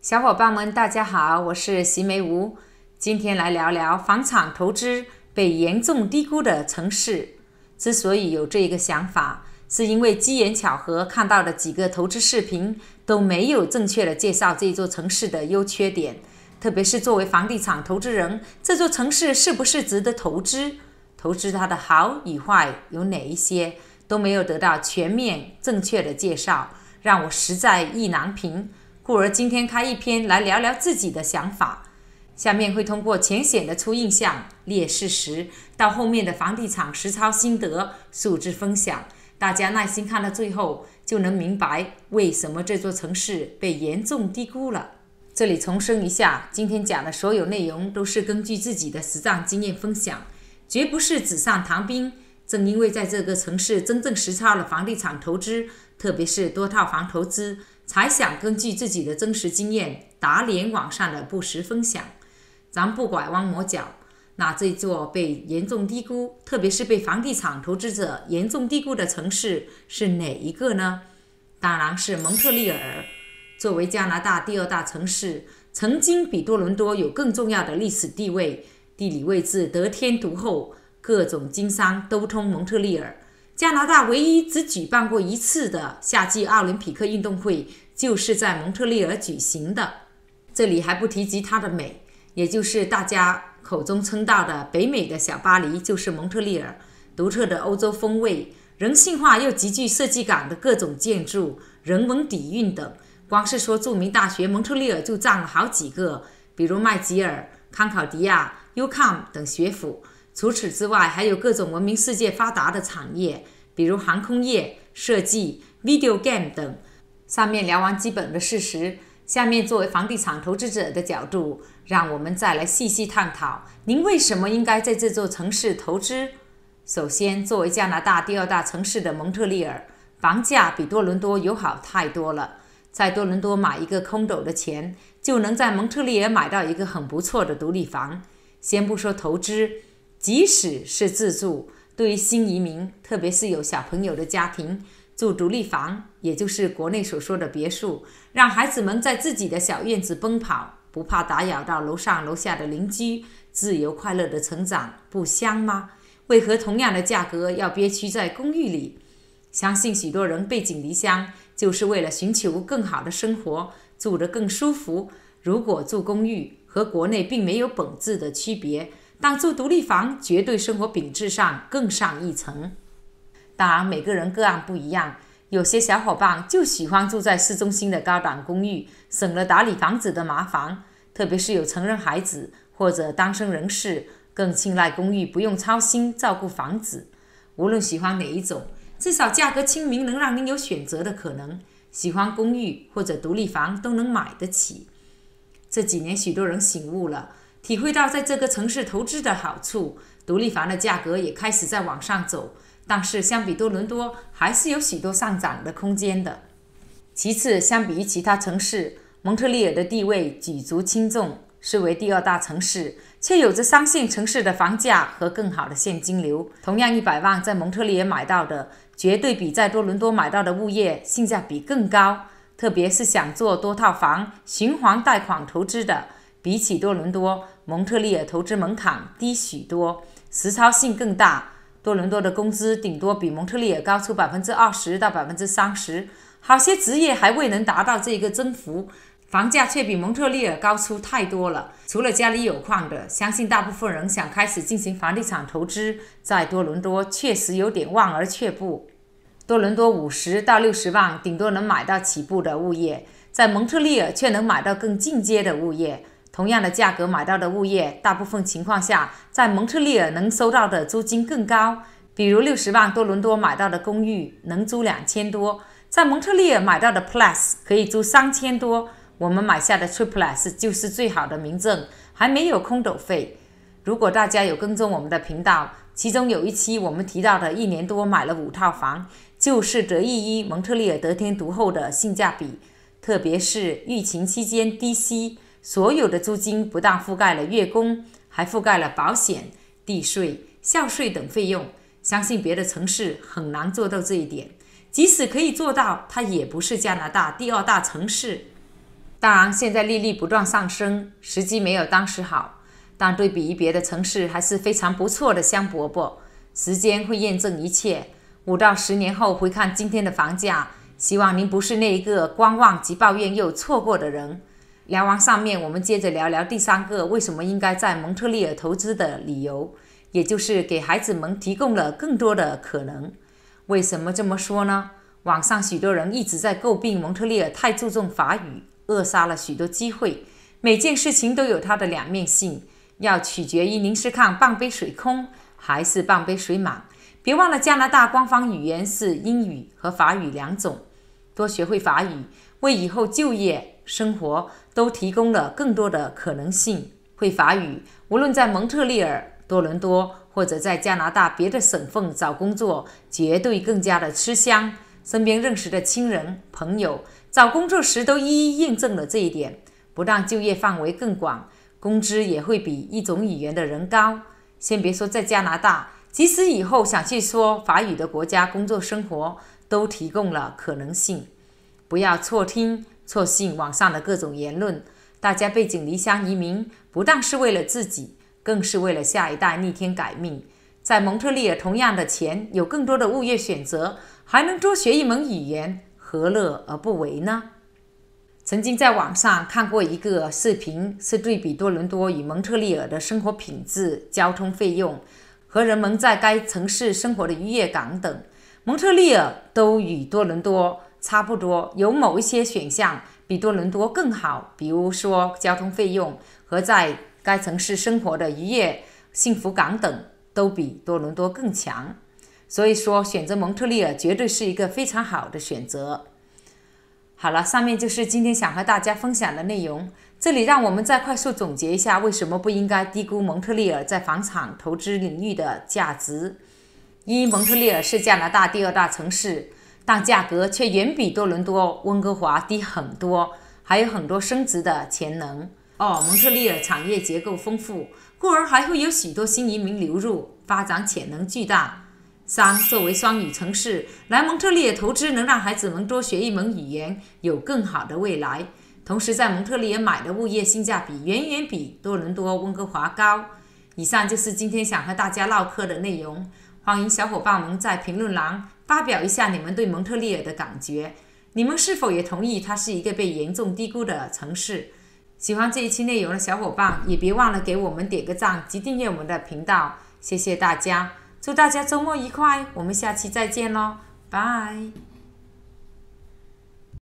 小伙伴们，大家好，我是席梅吴，今天来聊聊房产投资被严重低估的城市。之所以有这个想法，是因为机缘巧合看到的几个投资视频都没有正确的介绍这座城市的优缺点，特别是作为房地产投资人，这座城市是不是值得投资，投资它的好与坏有哪一些，都没有得到全面正确的介绍，让我实在意难平。故而今天开一篇来聊聊自己的想法，下面会通过浅显的初印象、列事实，到后面的房地产实操心得、素质分享，大家耐心看到最后，就能明白为什么这座城市被严重低估了。这里重申一下，今天讲的所有内容都是根据自己的实战经验分享，绝不是纸上谈兵。正因为在这个城市真正实操了房地产投资，特别是多套房投资。才想根据自己的真实经验打脸网上的不实分享，咱不拐弯抹角。那这座被严重低估，特别是被房地产投资者严重低估的城市是哪一个呢？当然是蒙特利尔。作为加拿大第二大城市，曾经比多伦多有更重要的历史地位，地理位置得天独厚，各种经商都通蒙特利尔。加拿大唯一只举办过一次的夏季奥林匹克运动会，就是在蒙特利尔举行的。这里还不提及它的美，也就是大家口中称道的北美的小巴黎，就是蒙特利尔独特的欧洲风味、人性化又极具设计感的各种建筑、人文底蕴等。光是说著名大学，蒙特利尔就占了好几个，比如麦吉尔、康考迪亚、UQAM 等学府。除此之外，还有各种闻名世界发达的产业，比如航空业、设计、video game 等。上面聊完基本的事实，下面作为房地产投资者的角度，让我们再来细细探讨：您为什么应该在这座城市投资？首先，作为加拿大第二大城市的蒙特利尔，房价比多伦多友好太多了。在多伦多买一个空斗的钱，就能在蒙特利尔买到一个很不错的独立房。先不说投资。即使是自住，对于新移民，特别是有小朋友的家庭，住独立房，也就是国内所说的别墅，让孩子们在自己的小院子奔跑，不怕打扰到楼上楼下的邻居，自由快乐的成长，不香吗？为何同样的价格要憋屈在公寓里？相信许多人背井离乡，就是为了寻求更好的生活，住得更舒服。如果住公寓和国内并没有本质的区别。但住独立房，绝对生活品质上更上一层。当然，每个人个案不一样，有些小伙伴就喜欢住在市中心的高档公寓，省了打理房子的麻烦。特别是有成人孩子或者单身人士，更青睐公寓，不用操心照顾房子。无论喜欢哪一种，至少价格亲民，能让您有选择的可能。喜欢公寓或者独立房都能买得起。这几年，许多人醒悟了。体会到在这个城市投资的好处，独立房的价格也开始在往上走。但是相比多伦多，还是有许多上涨的空间的。其次，相比于其他城市，蒙特利尔的地位举足轻重，是为第二大城市，却有着三线城市的房价和更好的现金流。同样，一百万在蒙特利尔买到的，绝对比在多伦多买到的物业性价比更高。特别是想做多套房循环贷款投资的。比起多伦多，蒙特利尔投资门槛低许多，实操性更大。多伦多的工资顶多比蒙特利尔高出百分之二十到百分之三十，好些职业还未能达到这个增幅，房价却比蒙特利尔高出太多了。除了家里有矿的，相信大部分人想开始进行房地产投资，在多伦多确实有点望而却步。多伦多五十到六十万顶多能买到起步的物业，在蒙特利尔却能买到更进阶的物业。同样的价格买到的物业，大部分情况下，在蒙特利尔能收到的租金更高。比如六十万多伦多买到的公寓能租两千多，在蒙特利尔买到的 Plus 可以租三千多。我们买下的 Triplets 就是最好的明证，还没有空斗费。如果大家有跟踪我们的频道，其中有一期我们提到的，一年多买了五套房，就是得益于蒙特利尔得天独厚的性价比，特别是疫情期间低息。所有的租金不但覆盖了月供，还覆盖了保险、地税、校税等费用。相信别的城市很难做到这一点。即使可以做到，它也不是加拿大第二大城市。当然，现在利率不断上升，时机没有当时好。但对比于别的城市，还是非常不错的。香伯伯，时间会验证一切。五到十年后回看今天的房价，希望您不是那一个观望及抱怨又错过的人。聊完上面，我们接着聊聊第三个为什么应该在蒙特利尔投资的理由，也就是给孩子们提供了更多的可能。为什么这么说呢？网上许多人一直在诟病蒙特利尔太注重法语，扼杀了许多机会。每件事情都有它的两面性，要取决于您是看半杯水空还是半杯水满。别忘了，加拿大官方语言是英语和法语两种，多学会法语，为以后就业。生活都提供了更多的可能性。会法语，无论在蒙特利尔、多伦多，或者在加拿大别的省份找工作，绝对更加的吃香。身边认识的亲人朋友，找工作时都一一印证了这一点。不但就业范围更广，工资也会比一种语言的人高。先别说在加拿大，即使以后想去说法语的国家工作，生活都提供了可能性。不要错听。错信网上的各种言论，大家背井离乡移民，不但是为了自己，更是为了下一代逆天改命。在蒙特利尔，同样的钱，有更多的物业选择，还能多学一门语言，何乐而不为呢？曾经在网上看过一个视频，是对比多伦多与蒙特利尔的生活品质、交通费用和人们在该城市生活的愉悦感等。蒙特利尔都与多伦多。差不多有某一些选项比多伦多更好，比如说交通费用和在该城市生活的愉悦幸福感等都比多伦多更强。所以说，选择蒙特利尔绝对是一个非常好的选择。好了，上面就是今天想和大家分享的内容。这里让我们再快速总结一下，为什么不应该低估蒙特利尔在房产投资领域的价值？一、蒙特利尔是加拿大第二大城市。但价格却远比多伦多、温哥华低很多，还有很多升值的潜能哦。蒙特利尔产业结构丰富，故而还会有许多新移民流入，发展潜能巨大。三，作为双语城市，来蒙特利尔投资能让孩子们多学一门语言，有更好的未来。同时，在蒙特利尔买的物业性价比远远比多伦多、温哥华高。以上就是今天想和大家唠嗑的内容，欢迎小伙伴们在评论栏。发表一下你们对蒙特利尔的感觉，你们是否也同意它是一个被严重低估的城市？喜欢这一期内容的小伙伴也别忘了给我们点个赞及订阅我们的频道，谢谢大家，祝大家周末愉快，我们下期再见喽，拜。